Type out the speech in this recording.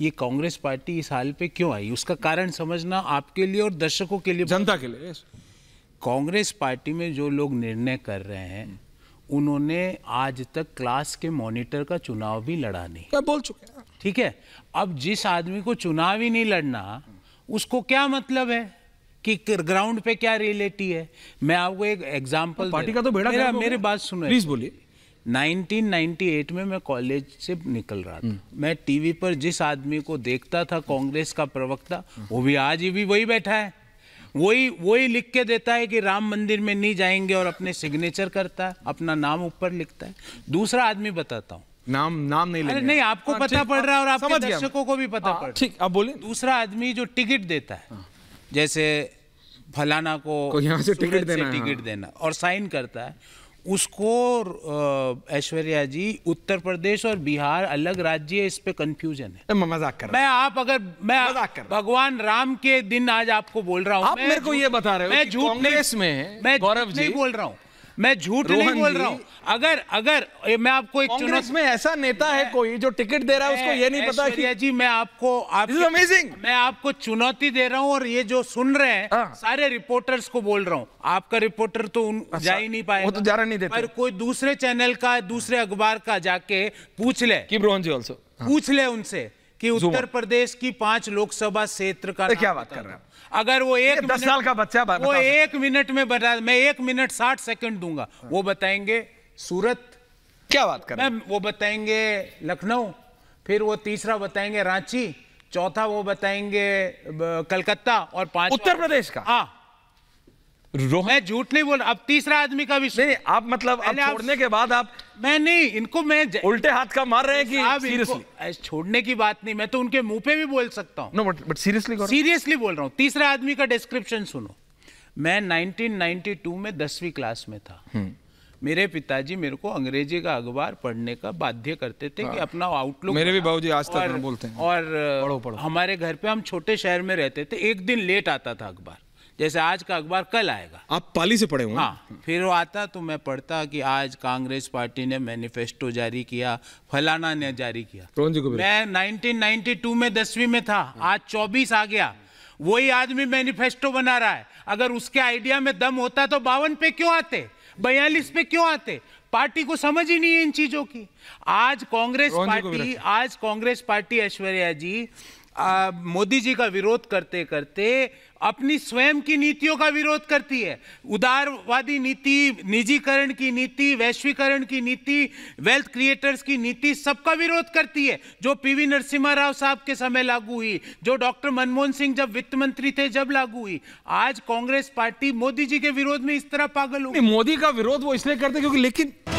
ये कांग्रेस पार्टी इस हाल पे क्यों आई उसका कारण समझना आपके लिए और दर्शकों के लिए जनता के लिए कांग्रेस पार्टी में जो लोग निर्णय कर रहे हैं उन्होंने आज तक क्लास के मॉनिटर का चुनाव भी लड़ा नहीं बोल चुके ठीक है अब जिस आदमी को चुनाव ही नहीं लड़ना उसको क्या मतलब है कि ग्राउंड पे क्या रियलिटी है मैं आपको एक एग्जाम्पल पार्टी का तो बेड़ा मेरे बात सुनो प्लीज बोलिए 1998 में मैं कॉलेज से निकल रहा था हम्म। मैं टीवी पर जिस आदमी को देखता था कांग्रेस का प्रवक्ता वो भी आज भी वही बैठा है वही वही लिख के देता है कि राम मंदिर में नहीं जाएंगे और अपने सिग्नेचर करता है अपना नाम ऊपर लिखता है दूसरा आदमी बताता हूँ नाम नाम नहीं लेंगे। नहीं आपको आ, हाँ, पता पड़ रहा है और हाँ, आपके दर्शकों को भी पता हाँ, पड़ ठीक अब बोले दूसरा आदमी जो टिकट देता है जैसे फलाना को, को यहाँ से टिकट देना टिकट देना और साइन करता है उसको ऐश्वर्या जी उत्तर प्रदेश और बिहार अलग राज्य है इस पे कंफ्यूजन है मजाक कर मैं आप अगर मैं मजाक कर भगवान राम के दिन आज आपको बोल रहा हूँ आप मेरे को ये बता रहे हो मैं झूठ में मैं गौरव जी बोल रहा हूँ मैं झूठ नहीं बोल रहा हूँ अगर अगर मैं आपको एक कांग्रेस में ऐसा नेता है कोई जो टिकट दे रहा है उसको ये नहीं पता कि जी मैं आपको आप अमेजिंग मैं आपको चुनौती दे रहा हूँ और ये जो सुन रहे हैं हाँ। सारे रिपोर्टर्स को बोल रहा हूँ आपका रिपोर्टर तो अच्छा, जा ही नहीं पाए तो जा रहा नहीं देता पर कोई दूसरे चैनल का दूसरे अखबार का जाके पूछ ले की जी ऑल्सो पूछ ले उनसे कि उत्तर प्रदेश की पांच लोकसभा क्षेत्र का क्या बात कर रहे हैं अगर वो एक दस साल का बच्चा वो एक मिनट में बता मैं एक मिनट साठ सेकंड दूंगा हाँ। वो बताएंगे सूरत क्या बात कर हैं वो बताएंगे लखनऊ फिर वो तीसरा बताएंगे रांची चौथा वो बताएंगे कलकत्ता और पांच उत्तर प्रदेश का हाँ मैं झूठ नहीं बोल अब तीसरा आदमी का भी नहीं आप मतलब अब छोड़ने के बाद आप मैं नहीं इनको मैं उल्टे हाथ का मार रहे हैं कि सीरियसली छोड़ने की बात नहीं मैं तो उनके मुंह पे भी बोल सकता हूँ सीरियसली सीरियसली बोल रहा हूँ तीसरा आदमी का डिस्क्रिप्शन सुनो मैं 1992 में दसवीं क्लास में था हम्म। मेरे पिताजी मेरे को अंग्रेजी का अखबार पढ़ने का बाध्य करते थे कि हाँ। अपना आउटलुक मेरे भी बाबूजी आज तक बोलते हैं और पढ़ो पढ़ो हमारे घर पे हम छोटे शहर में रहते थे एक दिन लेट आता था अखबार जैसे आज का अखबार कल आएगा आप पाली से पढ़े हुए हाँ फिर वो आता तो मैं पढ़ता कि आज कांग्रेस पार्टी ने मैनिफेस्टो जारी किया फलाना ने जारी किया कौन जी मैं 1992 में दसवीं में था आज 24 आ गया वही आदमी मैनिफेस्टो बना रहा है अगर उसके आइडिया में दम होता तो बावन पे क्यों आते बयालीस पे क्यों आते पार्टी को समझ ही नहीं है इन चीजों की आज कांग्रेस पार्टी आज कांग्रेस पार्टी ऐश्वर्या जी मोदी जी का विरोध करते करते अपनी स्वयं की नीतियों का विरोध करती है उदारवादी नीति निजीकरण की नीति वैश्वीकरण की नीति वेल्थ क्रिएटर्स की नीति सबका विरोध करती है जो पीवी नरसिम्हा राव साहब के समय लागू हुई जो डॉक्टर मनमोहन सिंह जब वित्त मंत्री थे जब लागू हुई आज कांग्रेस पार्टी मोदी जी के विरोध में इस तरह पागल हो मोदी का विरोध वो इसलिए करते क्योंकि लेकिन